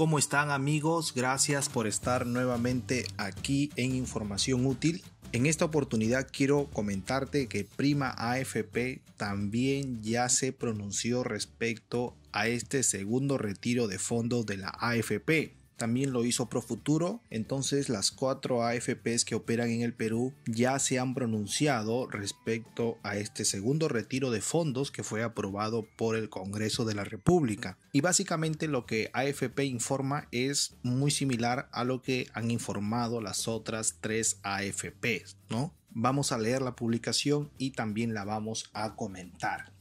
¿Cómo están amigos? Gracias por estar nuevamente aquí en Información Útil. En esta oportunidad quiero comentarte que Prima AFP también ya se pronunció respecto a este segundo retiro de fondos de la AFP también lo hizo Profuturo. Entonces las cuatro AFPs que operan en el Perú ya se han pronunciado respecto a este segundo retiro de fondos que fue aprobado por el Congreso de la República. Y básicamente lo que AFP informa es muy similar a lo que han informado las otras tres AFPs, ¿no? Vamos a leer la publicación y también la vamos a comentar.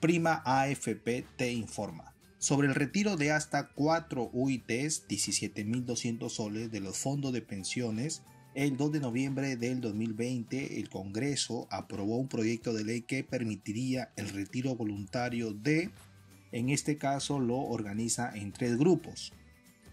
Prima AFP te informa sobre el retiro de hasta cuatro UITs, 17.200 soles de los fondos de pensiones, el 2 de noviembre del 2020 el Congreso aprobó un proyecto de ley que permitiría el retiro voluntario de, en este caso lo organiza en tres grupos.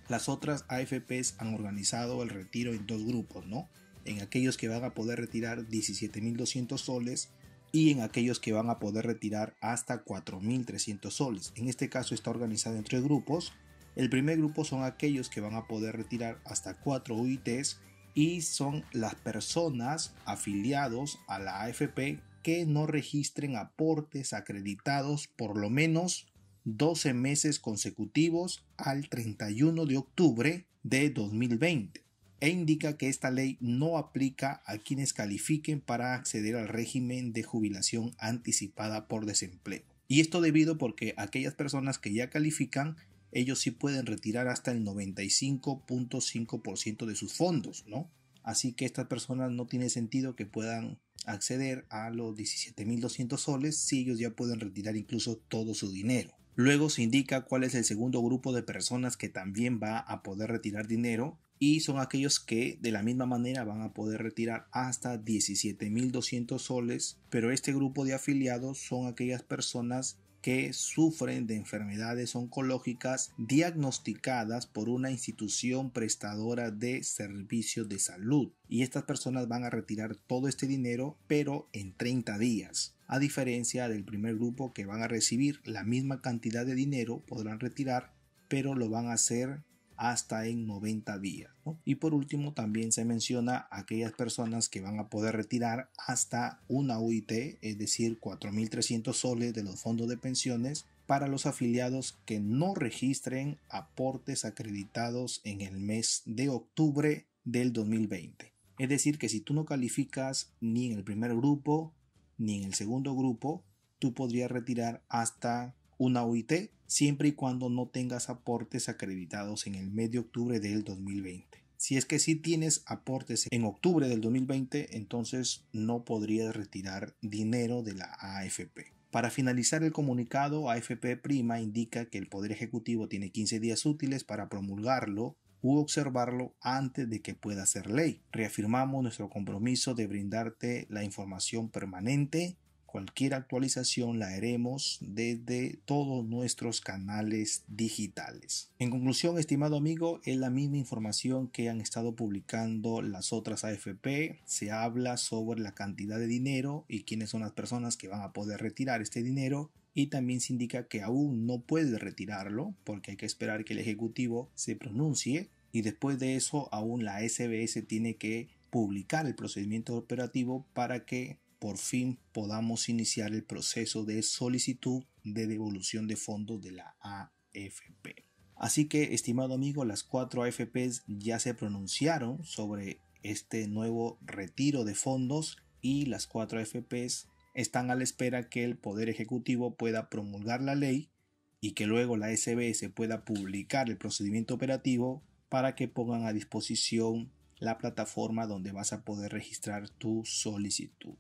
Las otras AFPs han organizado el retiro en dos grupos, ¿no? En aquellos que van a poder retirar 17.200 soles y en aquellos que van a poder retirar hasta 4.300 soles. En este caso está organizado en tres grupos. El primer grupo son aquellos que van a poder retirar hasta cuatro UITs y son las personas afiliados a la AFP que no registren aportes acreditados por lo menos 12 meses consecutivos al 31 de octubre de 2020 e indica que esta ley no aplica a quienes califiquen para acceder al régimen de jubilación anticipada por desempleo. Y esto debido porque aquellas personas que ya califican, ellos sí pueden retirar hasta el 95.5% de sus fondos, ¿no? Así que estas personas no tiene sentido que puedan acceder a los 17.200 soles si ellos ya pueden retirar incluso todo su dinero. Luego se indica cuál es el segundo grupo de personas que también va a poder retirar dinero y son aquellos que de la misma manera van a poder retirar hasta 17.200 soles, pero este grupo de afiliados son aquellas personas que sufren de enfermedades oncológicas diagnosticadas por una institución prestadora de servicios de salud. Y estas personas van a retirar todo este dinero, pero en 30 días. A diferencia del primer grupo que van a recibir la misma cantidad de dinero, podrán retirar, pero lo van a hacer hasta en 90 días. Y por último, también se menciona aquellas personas que van a poder retirar hasta una UIT, es decir, 4.300 soles de los fondos de pensiones para los afiliados que no registren aportes acreditados en el mes de octubre del 2020. Es decir, que si tú no calificas ni en el primer grupo ni en el segundo grupo, tú podrías retirar hasta una OIT siempre y cuando no tengas aportes acreditados en el mes de octubre del 2020. Si es que sí tienes aportes en octubre del 2020, entonces no podrías retirar dinero de la AFP. Para finalizar el comunicado, AFP Prima indica que el Poder Ejecutivo tiene 15 días útiles para promulgarlo u observarlo antes de que pueda ser ley. Reafirmamos nuestro compromiso de brindarte la información permanente Cualquier actualización la haremos desde todos nuestros canales digitales. En conclusión, estimado amigo, es la misma información que han estado publicando las otras AFP. Se habla sobre la cantidad de dinero y quiénes son las personas que van a poder retirar este dinero y también se indica que aún no puede retirarlo porque hay que esperar que el Ejecutivo se pronuncie y después de eso aún la SBS tiene que publicar el procedimiento operativo para que por fin podamos iniciar el proceso de solicitud de devolución de fondos de la AFP. Así que, estimado amigo, las cuatro AFPs ya se pronunciaron sobre este nuevo retiro de fondos y las cuatro AFPs están a la espera que el Poder Ejecutivo pueda promulgar la ley y que luego la SBS pueda publicar el procedimiento operativo para que pongan a disposición la plataforma donde vas a poder registrar tu solicitud.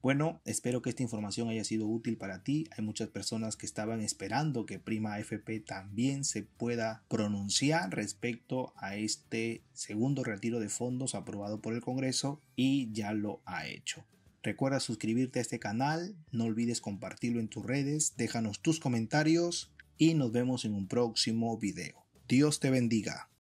Bueno, espero que esta información haya sido útil para ti. Hay muchas personas que estaban esperando que Prima fp también se pueda pronunciar respecto a este segundo retiro de fondos aprobado por el Congreso y ya lo ha hecho. Recuerda suscribirte a este canal, no olvides compartirlo en tus redes, déjanos tus comentarios y nos vemos en un próximo video. Dios te bendiga.